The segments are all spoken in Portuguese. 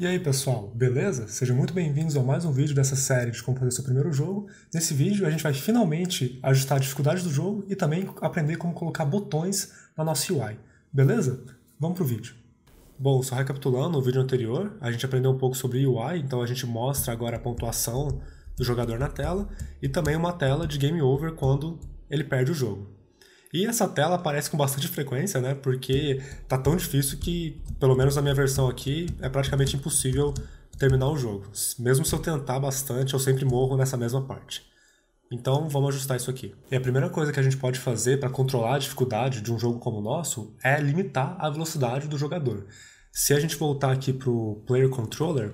E aí pessoal, beleza? Sejam muito bem-vindos a mais um vídeo dessa série de como fazer seu primeiro jogo. Nesse vídeo a gente vai finalmente ajustar a dificuldade do jogo e também aprender como colocar botões na nossa UI, beleza? Vamos pro vídeo. Bom, só recapitulando o vídeo anterior, a gente aprendeu um pouco sobre UI, então a gente mostra agora a pontuação do jogador na tela e também uma tela de game over quando ele perde o jogo. E essa tela aparece com bastante frequência, né? Porque tá tão difícil que, pelo menos na minha versão aqui, é praticamente impossível terminar o jogo. Mesmo se eu tentar bastante, eu sempre morro nessa mesma parte. Então vamos ajustar isso aqui. E a primeira coisa que a gente pode fazer para controlar a dificuldade de um jogo como o nosso é limitar a velocidade do jogador. Se a gente voltar aqui para o Player Controller,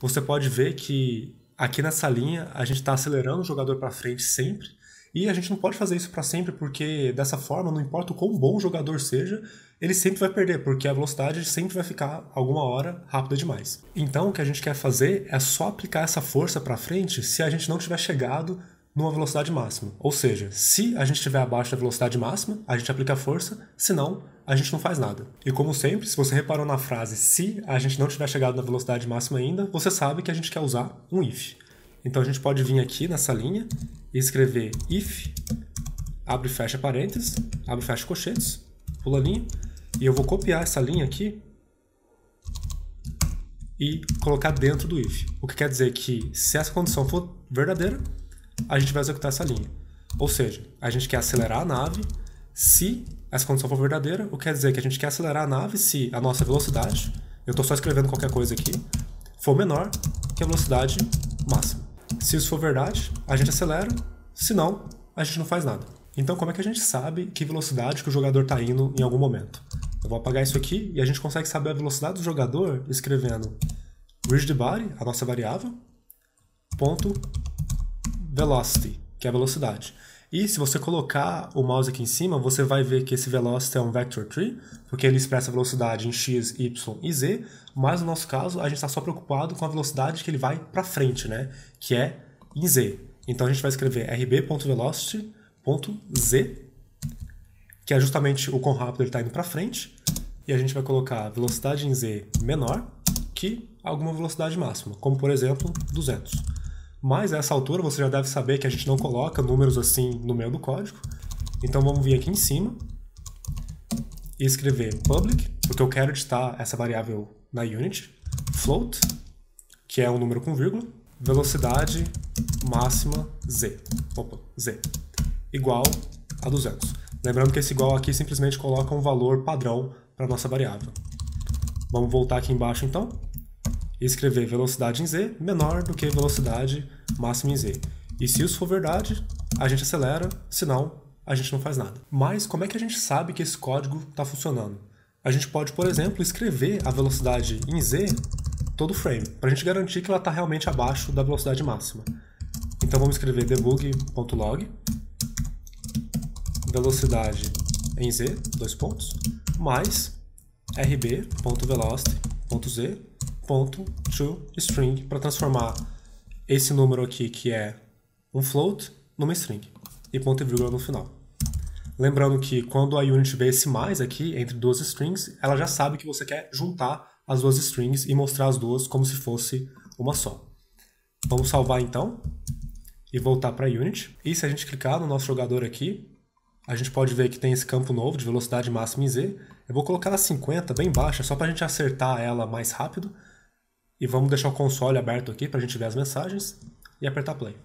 você pode ver que aqui nessa linha a gente está acelerando o jogador para frente sempre, e a gente não pode fazer isso para sempre, porque dessa forma, não importa o quão bom o jogador seja, ele sempre vai perder, porque a velocidade sempre vai ficar alguma hora rápida demais. Então, o que a gente quer fazer é só aplicar essa força para frente se a gente não tiver chegado numa velocidade máxima. Ou seja, se a gente estiver abaixo da velocidade máxima, a gente aplica a força, senão a gente não faz nada. E como sempre, se você reparou na frase se a gente não tiver chegado na velocidade máxima ainda, você sabe que a gente quer usar um if. Então a gente pode vir aqui nessa linha e escrever if, abre e fecha parênteses, abre e fecha cochetes, pula a linha, e eu vou copiar essa linha aqui e colocar dentro do if. O que quer dizer que se essa condição for verdadeira, a gente vai executar essa linha. Ou seja, a gente quer acelerar a nave se essa condição for verdadeira, o que quer dizer que a gente quer acelerar a nave se a nossa velocidade, eu estou só escrevendo qualquer coisa aqui, for menor que a velocidade máxima. Se isso for verdade, a gente acelera, se não, a gente não faz nada. Então como é que a gente sabe que velocidade que o jogador está indo em algum momento? Eu vou apagar isso aqui e a gente consegue saber a velocidade do jogador escrevendo rigidBody, a nossa variável, ponto velocity, que é a velocidade. E se você colocar o mouse aqui em cima, você vai ver que esse velocity é um vector tree, porque ele expressa a velocidade em x, y e z, mas no nosso caso, a gente está só preocupado com a velocidade que ele vai para frente, né? Que é em z. Então a gente vai escrever rb.velocity.z, que é justamente o quão rápido ele está indo para frente. E a gente vai colocar velocidade em z menor que alguma velocidade máxima, como por exemplo 200. Mas a essa altura você já deve saber que a gente não coloca números assim no meio do código. Então vamos vir aqui em cima e escrever public, porque eu quero editar essa variável na unit, float, que é um número com vírgula, velocidade máxima z, opa, z, igual a 200. Lembrando que esse igual aqui simplesmente coloca um valor padrão para a nossa variável. Vamos voltar aqui embaixo então e escrever velocidade em z menor do que velocidade máxima em z. E se isso for verdade, a gente acelera, se não, a gente não faz nada. Mas como é que a gente sabe que esse código está funcionando? A gente pode, por exemplo, escrever a velocidade em z todo frame, para a gente garantir que ela está realmente abaixo da velocidade máxima. Então vamos escrever debug.log velocidade em z, dois pontos, mais rb.velocity.z.toString para transformar esse número aqui, que é um float, numa string. E ponto e vírgula no final. Lembrando que quando a unit vê esse mais aqui, entre duas strings, ela já sabe que você quer juntar as duas strings e mostrar as duas como se fosse uma só. Vamos salvar então e voltar para a unit. E se a gente clicar no nosso jogador aqui, a gente pode ver que tem esse campo novo de velocidade máxima em Z. Eu vou colocar ela 50, bem baixa, só para a gente acertar ela mais rápido. E vamos deixar o console aberto aqui para a gente ver as mensagens e apertar play.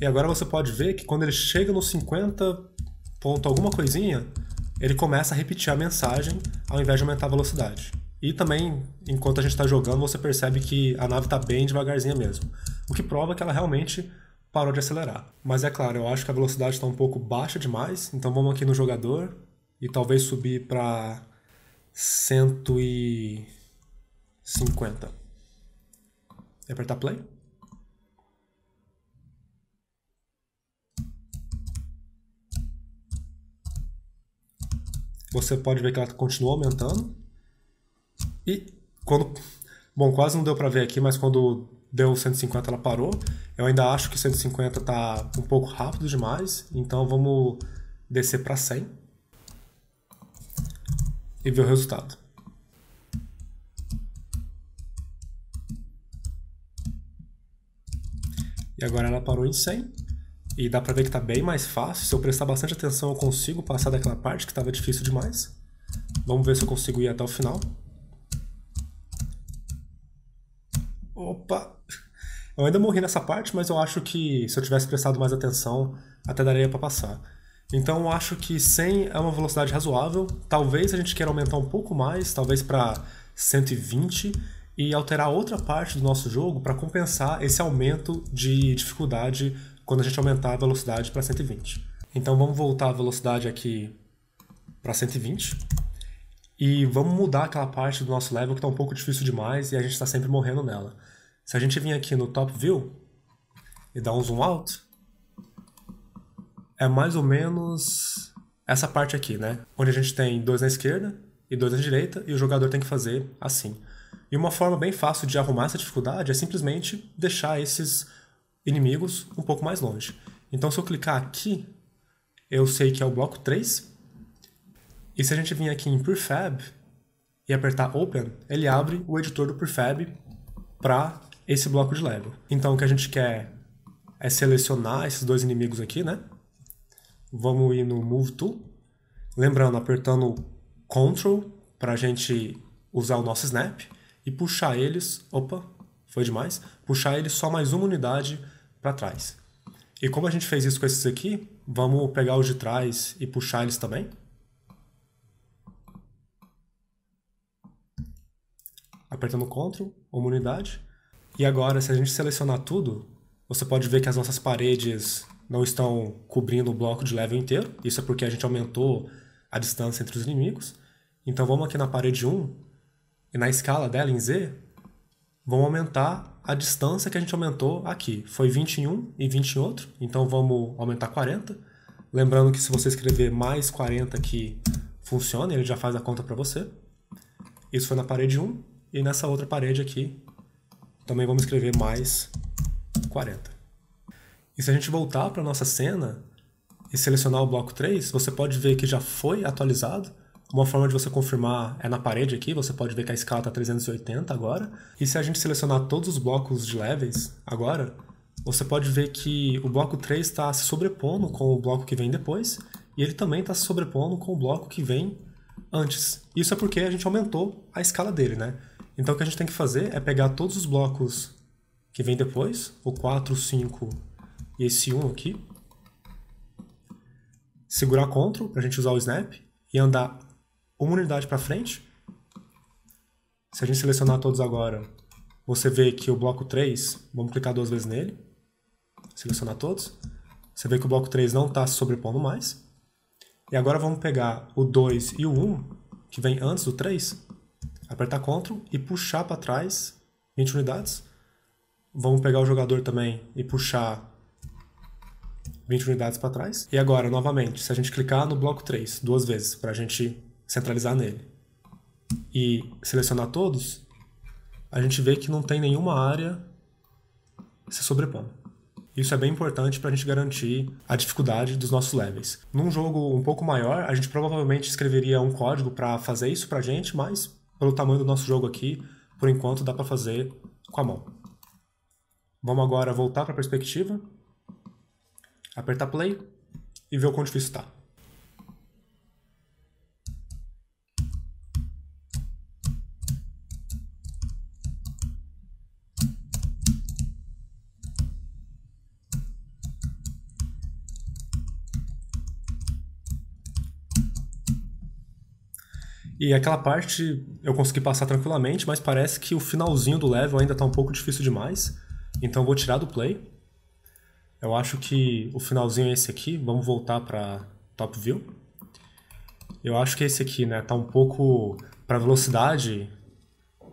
E agora você pode ver que quando ele chega no 50 ponto alguma coisinha, ele começa a repetir a mensagem ao invés de aumentar a velocidade. E também, enquanto a gente está jogando, você percebe que a nave está bem devagarzinha mesmo. O que prova que ela realmente parou de acelerar. Mas é claro, eu acho que a velocidade está um pouco baixa demais, então vamos aqui no jogador e talvez subir para 150. E apertar play. você pode ver que ela continua aumentando. E quando. Bom, quase não deu para ver aqui, mas quando deu 150 ela parou. Eu ainda acho que 150 tá um pouco rápido demais, então vamos descer para 100 e ver o resultado. E agora ela parou em 100 e dá pra ver que tá bem mais fácil. Se eu prestar bastante atenção, eu consigo passar daquela parte que estava difícil demais. Vamos ver se eu consigo ir até o final. Opa! Eu ainda morri nessa parte, mas eu acho que se eu tivesse prestado mais atenção, até daria para passar. Então eu acho que 100 é uma velocidade razoável. Talvez a gente queira aumentar um pouco mais, talvez para 120 e alterar outra parte do nosso jogo para compensar esse aumento de dificuldade quando a gente aumentar a velocidade para 120. Então vamos voltar a velocidade aqui para 120 e vamos mudar aquela parte do nosso level que está um pouco difícil demais e a gente está sempre morrendo nela. Se a gente vir aqui no Top View e dar um zoom out, é mais ou menos essa parte aqui, né? Onde a gente tem dois na esquerda e dois na direita e o jogador tem que fazer assim. E uma forma bem fácil de arrumar essa dificuldade é simplesmente deixar esses inimigos um pouco mais longe. Então, se eu clicar aqui, eu sei que é o bloco 3. E se a gente vir aqui em Prefab e apertar Open, ele abre o editor do Prefab para esse bloco de level. Então, o que a gente quer é selecionar esses dois inimigos aqui, né? Vamos ir no Move Tool. Lembrando, apertando Ctrl para a gente usar o nosso Snap e puxar eles... Opa, foi demais. Puxar eles só mais uma unidade para trás. E como a gente fez isso com esses aqui, vamos pegar os de trás e puxar eles também. Apertando Ctrl, uma unidade. E agora, se a gente selecionar tudo, você pode ver que as nossas paredes não estão cobrindo o bloco de level inteiro. Isso é porque a gente aumentou a distância entre os inimigos. Então vamos aqui na parede 1 e na escala dela em Z, vamos aumentar a distância que a gente aumentou aqui. Foi em um e 20 em outro, então vamos aumentar 40. Lembrando que se você escrever mais 40 aqui, funciona, ele já faz a conta para você. Isso foi na parede 1, e nessa outra parede aqui, também vamos escrever mais 40. E se a gente voltar para nossa cena e selecionar o bloco 3, você pode ver que já foi atualizado, uma forma de você confirmar é na parede aqui, você pode ver que a escala está 380 agora. E se a gente selecionar todos os blocos de levels agora, você pode ver que o bloco 3 está se sobrepondo com o bloco que vem depois, e ele também está se sobrepondo com o bloco que vem antes. Isso é porque a gente aumentou a escala dele, né? Então o que a gente tem que fazer é pegar todos os blocos que vem depois, o 4, o 5 e esse 1 aqui, segurar Ctrl para a gente usar o snap, e andar uma unidade para frente. Se a gente selecionar todos agora, você vê que o bloco 3, vamos clicar duas vezes nele, selecionar todos. Você vê que o bloco 3 não está sobrepondo mais. E agora vamos pegar o 2 e o 1, que vem antes do 3, apertar Ctrl e puxar para trás 20 unidades. Vamos pegar o jogador também e puxar 20 unidades para trás. E agora, novamente, se a gente clicar no bloco 3 duas vezes, para a gente centralizar nele e selecionar todos, a gente vê que não tem nenhuma área se sobrepondo. Isso é bem importante para a gente garantir a dificuldade dos nossos levels. Num jogo um pouco maior, a gente provavelmente escreveria um código para fazer isso para a gente, mas pelo tamanho do nosso jogo aqui, por enquanto dá para fazer com a mão. Vamos agora voltar para a perspectiva, apertar play e ver o quão difícil está. E aquela parte eu consegui passar tranquilamente, mas parece que o finalzinho do level ainda tá um pouco difícil demais. Então eu vou tirar do play. Eu acho que o finalzinho é esse aqui. Vamos voltar para top view. Eu acho que esse aqui, né, tá um pouco para velocidade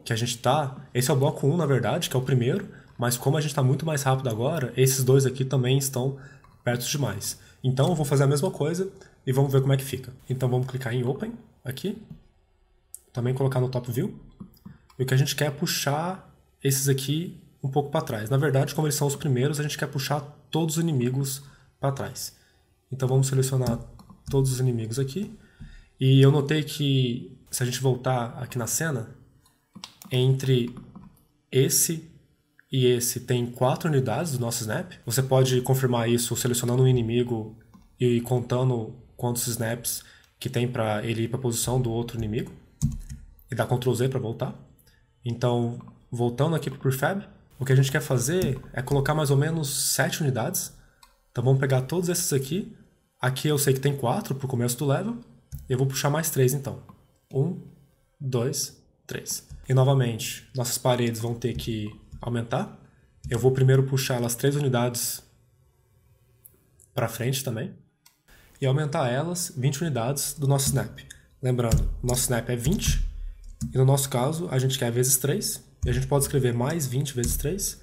que a gente tá. Esse é o bloco 1, na verdade, que é o primeiro, mas como a gente tá muito mais rápido agora, esses dois aqui também estão perto demais. Então eu vou fazer a mesma coisa e vamos ver como é que fica. Então vamos clicar em open aqui também colocar no top view. E o que a gente quer é puxar esses aqui um pouco para trás. Na verdade, como eles são os primeiros, a gente quer puxar todos os inimigos para trás. Então vamos selecionar todos os inimigos aqui. E eu notei que se a gente voltar aqui na cena, entre esse e esse tem quatro unidades do nosso snap. Você pode confirmar isso selecionando um inimigo e contando quantos snaps que tem para ele ir para a posição do outro inimigo e dá Ctrl Z para voltar. Então, voltando aqui para o prefab, o que a gente quer fazer é colocar mais ou menos 7 unidades. Então tá vamos pegar todos esses aqui. Aqui eu sei que tem 4 para o começo do level. Eu vou puxar mais 3 então. 1, 2, 3. E novamente, nossas paredes vão ter que aumentar. Eu vou primeiro puxar elas 3 unidades para frente também. E aumentar elas 20 unidades do nosso snap. Lembrando, nosso snap é 20, e no nosso caso, a gente quer vezes 3, e a gente pode escrever mais 20 vezes 3,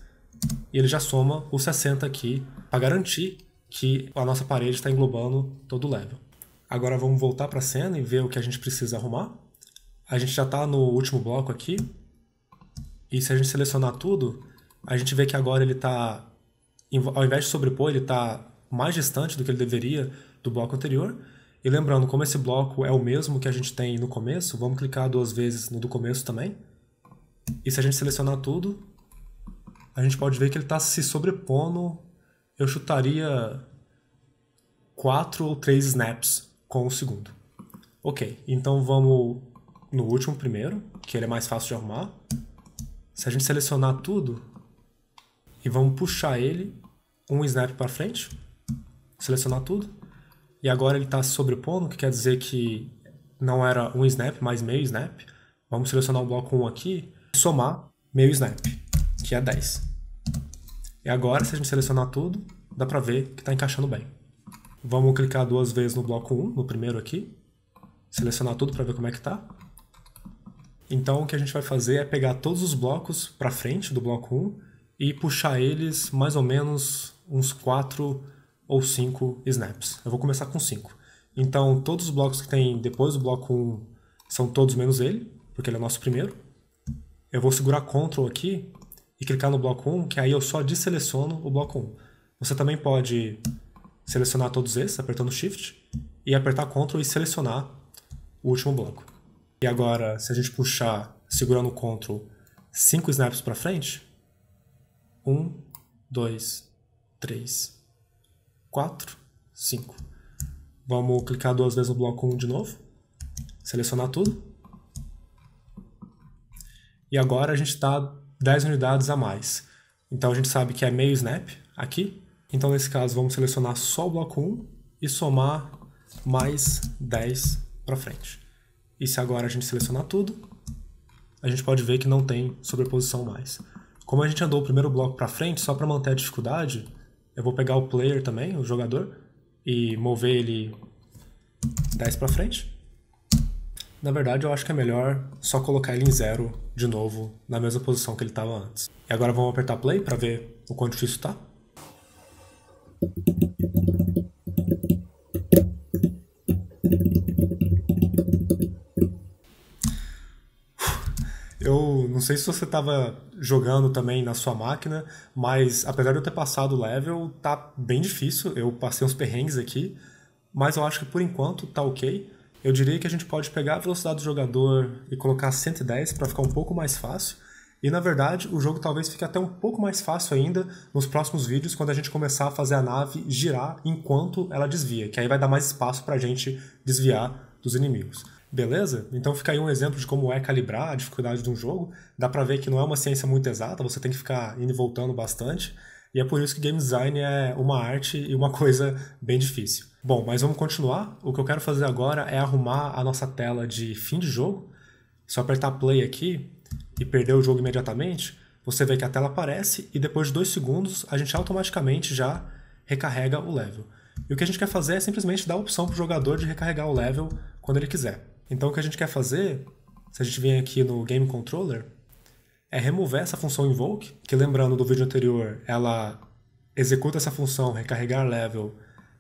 e ele já soma o 60 aqui para garantir que a nossa parede está englobando todo o level. Agora vamos voltar para a cena e ver o que a gente precisa arrumar. A gente já está no último bloco aqui, e se a gente selecionar tudo, a gente vê que agora ele está, ao invés de sobrepor, ele está mais distante do que ele deveria do bloco anterior, e lembrando, como esse bloco é o mesmo que a gente tem no começo, vamos clicar duas vezes no do começo também. E se a gente selecionar tudo, a gente pode ver que ele está se sobrepondo. Eu chutaria 4 ou 3 snaps com o segundo. Ok, então vamos no último primeiro, que ele é mais fácil de arrumar. Se a gente selecionar tudo e vamos puxar ele um snap para frente, selecionar tudo, e agora ele está se sobrepondo, que quer dizer que não era um snap, mas meio snap. Vamos selecionar o bloco 1 aqui e somar meio snap, que é 10. E agora, se a gente selecionar tudo, dá para ver que está encaixando bem. Vamos clicar duas vezes no bloco 1, no primeiro aqui. Selecionar tudo para ver como é que está. Então, o que a gente vai fazer é pegar todos os blocos para frente do bloco 1 e puxar eles mais ou menos uns 4 ou 5 snaps. Eu vou começar com 5. Então, todos os blocos que tem depois do bloco 1 um são todos menos ele, porque ele é o nosso primeiro. Eu vou segurar Ctrl aqui e clicar no bloco 1, que aí eu só desseleciono o bloco 1. Você também pode selecionar todos esses, apertando Shift, e apertar Ctrl e selecionar o último bloco. E agora, se a gente puxar, segurando Ctrl, 5 snaps para frente, 1, 2, 3, 4, 5. Vamos clicar duas vezes no bloco 1 de novo, selecionar tudo. E agora a gente está 10 unidades a mais. Então a gente sabe que é meio snap aqui. Então nesse caso vamos selecionar só o bloco 1 e somar mais 10 para frente. E se agora a gente selecionar tudo, a gente pode ver que não tem sobreposição mais. Como a gente andou o primeiro bloco para frente, só para manter a dificuldade, eu vou pegar o player também, o jogador, e mover ele 10 para frente. Na verdade, eu acho que é melhor só colocar ele em zero de novo, na mesma posição que ele estava antes. E agora vamos apertar play para ver o quanto isso está. não sei se você estava jogando também na sua máquina, mas apesar de eu ter passado o level, tá bem difícil. Eu passei uns perrengues aqui, mas eu acho que por enquanto tá ok. Eu diria que a gente pode pegar a velocidade do jogador e colocar 110 para ficar um pouco mais fácil. E na verdade, o jogo talvez fique até um pouco mais fácil ainda nos próximos vídeos, quando a gente começar a fazer a nave girar enquanto ela desvia, que aí vai dar mais espaço para a gente desviar dos inimigos. Beleza? Então fica aí um exemplo de como é calibrar a dificuldade de um jogo. Dá para ver que não é uma ciência muito exata, você tem que ficar indo e voltando bastante. E é por isso que game design é uma arte e uma coisa bem difícil. Bom, mas vamos continuar. O que eu quero fazer agora é arrumar a nossa tela de fim de jogo. Se eu apertar play aqui e perder o jogo imediatamente, você vê que a tela aparece e depois de dois segundos a gente automaticamente já recarrega o level. E o que a gente quer fazer é simplesmente dar a opção para o jogador de recarregar o level quando ele quiser. Então o que a gente quer fazer, se a gente vem aqui no Game Controller, é remover essa função invoke, que lembrando do vídeo anterior, ela executa essa função recarregar level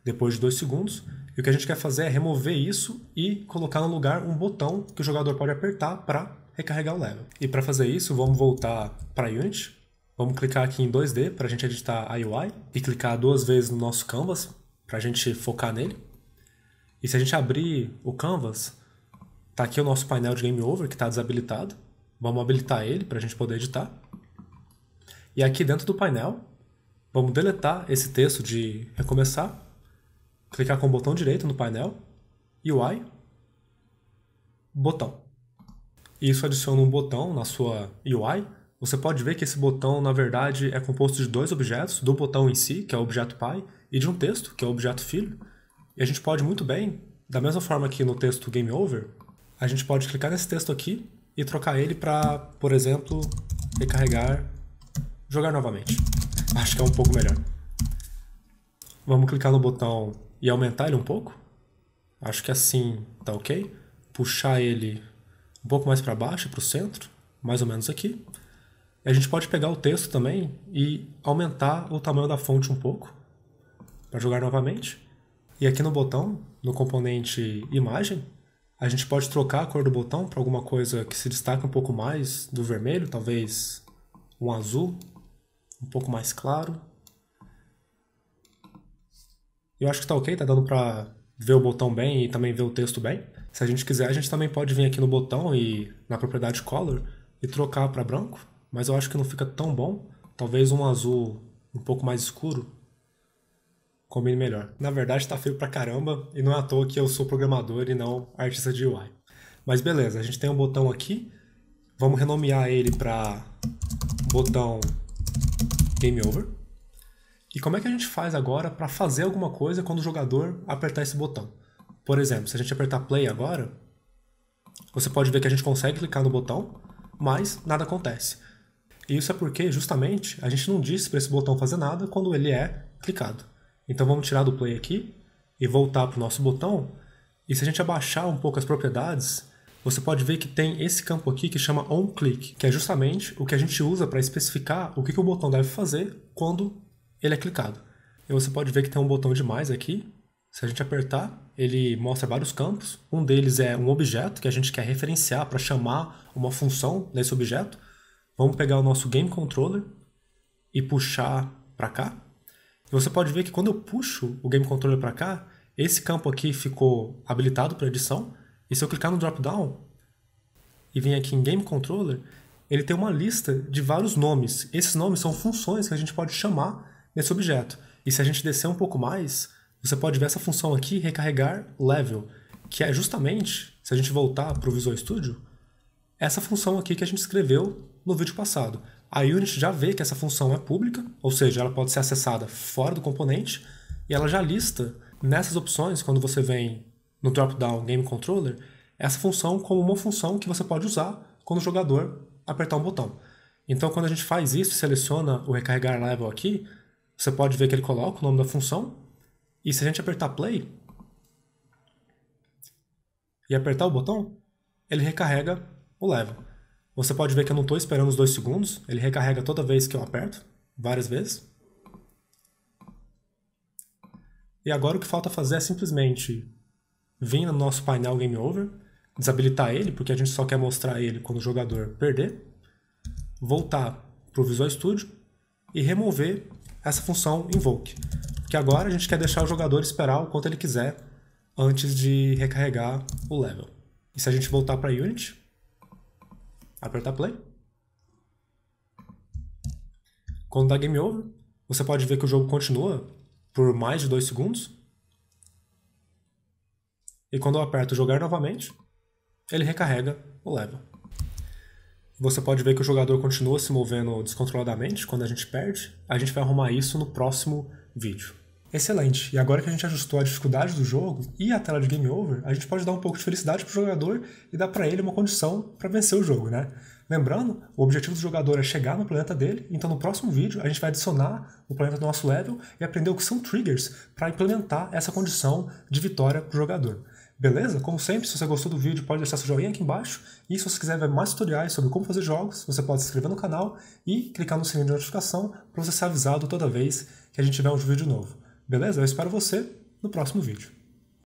depois de 2 segundos, e o que a gente quer fazer é remover isso e colocar no lugar um botão que o jogador pode apertar para recarregar o level. E para fazer isso, vamos voltar para Unity, vamos clicar aqui em 2D para a gente editar a UI, e clicar duas vezes no nosso canvas para a gente focar nele. E se a gente abrir o canvas, Tá aqui o nosso painel de Game Over, que está desabilitado. Vamos habilitar ele para a gente poder editar. E aqui dentro do painel, vamos deletar esse texto de recomeçar, clicar com o botão direito no painel, UI, botão. Isso adiciona um botão na sua UI. Você pode ver que esse botão, na verdade, é composto de dois objetos, do botão em si, que é o objeto pai, e de um texto, que é o objeto filho. E a gente pode muito bem, da mesma forma que no texto Game Over, a gente pode clicar nesse texto aqui e trocar ele para, por exemplo, recarregar, jogar novamente. Acho que é um pouco melhor. Vamos clicar no botão e aumentar ele um pouco. Acho que assim tá ok. Puxar ele um pouco mais para baixo, para o centro, mais ou menos aqui. A gente pode pegar o texto também e aumentar o tamanho da fonte um pouco para jogar novamente. E aqui no botão, no componente imagem, a gente pode trocar a cor do botão para alguma coisa que se destaque um pouco mais do vermelho, talvez um azul, um pouco mais claro. Eu acho que está ok, tá dando para ver o botão bem e também ver o texto bem. Se a gente quiser, a gente também pode vir aqui no botão e na propriedade color e trocar para branco, mas eu acho que não fica tão bom. Talvez um azul um pouco mais escuro combine melhor. Na verdade, tá feio pra caramba e não é à toa que eu sou programador e não artista de UI. Mas beleza, a gente tem um botão aqui. Vamos renomear ele para botão Game Over. E como é que a gente faz agora para fazer alguma coisa quando o jogador apertar esse botão? Por exemplo, se a gente apertar play agora, você pode ver que a gente consegue clicar no botão, mas nada acontece. E isso é porque, justamente, a gente não disse para esse botão fazer nada quando ele é clicado. Então vamos tirar do play aqui e voltar para o nosso botão. E se a gente abaixar um pouco as propriedades, você pode ver que tem esse campo aqui que chama onClick, que é justamente o que a gente usa para especificar o que, que o botão deve fazer quando ele é clicado. E você pode ver que tem um botão de mais aqui. Se a gente apertar, ele mostra vários campos. Um deles é um objeto que a gente quer referenciar para chamar uma função desse objeto. Vamos pegar o nosso game controller e puxar para cá. Você pode ver que quando eu puxo o Game Controller para cá, esse campo aqui ficou habilitado para edição. E se eu clicar no drop-down e vir aqui em Game Controller, ele tem uma lista de vários nomes. Esses nomes são funções que a gente pode chamar nesse objeto. E se a gente descer um pouco mais, você pode ver essa função aqui, recarregar level, que é justamente, se a gente voltar para o Visual Studio, essa função aqui que a gente escreveu no vídeo passado. A unit já vê que essa função é pública, ou seja, ela pode ser acessada fora do componente, e ela já lista nessas opções, quando você vem no drop-down Game Controller, essa função como uma função que você pode usar quando o jogador apertar um botão. Então, quando a gente faz isso, seleciona o recarregar level aqui, você pode ver que ele coloca o nome da função, e se a gente apertar play e apertar o botão, ele recarrega o level. Você pode ver que eu não estou esperando os dois segundos, ele recarrega toda vez que eu aperto, várias vezes. E agora o que falta fazer é simplesmente vir no nosso painel Game Over, desabilitar ele, porque a gente só quer mostrar ele quando o jogador perder, voltar para o Visual Studio e remover essa função Invoke, porque agora a gente quer deixar o jogador esperar o quanto ele quiser antes de recarregar o level. E se a gente voltar para Unity, apertar play. Quando dá game over, você pode ver que o jogo continua por mais de 2 segundos. E quando eu aperto jogar novamente, ele recarrega o level. Você pode ver que o jogador continua se movendo descontroladamente quando a gente perde. A gente vai arrumar isso no próximo vídeo excelente. E agora que a gente ajustou a dificuldade do jogo e a tela de game over, a gente pode dar um pouco de felicidade para o jogador e dar para ele uma condição para vencer o jogo, né? Lembrando, o objetivo do jogador é chegar no planeta dele, então no próximo vídeo a gente vai adicionar o planeta do nosso level e aprender o que são triggers para implementar essa condição de vitória para o jogador. Beleza? Como sempre, se você gostou do vídeo, pode deixar seu joinha aqui embaixo. E se você quiser ver mais tutoriais sobre como fazer jogos, você pode se inscrever no canal e clicar no sininho de notificação para você ser avisado toda vez que a gente tiver um vídeo novo. Beleza? Eu espero você no próximo vídeo.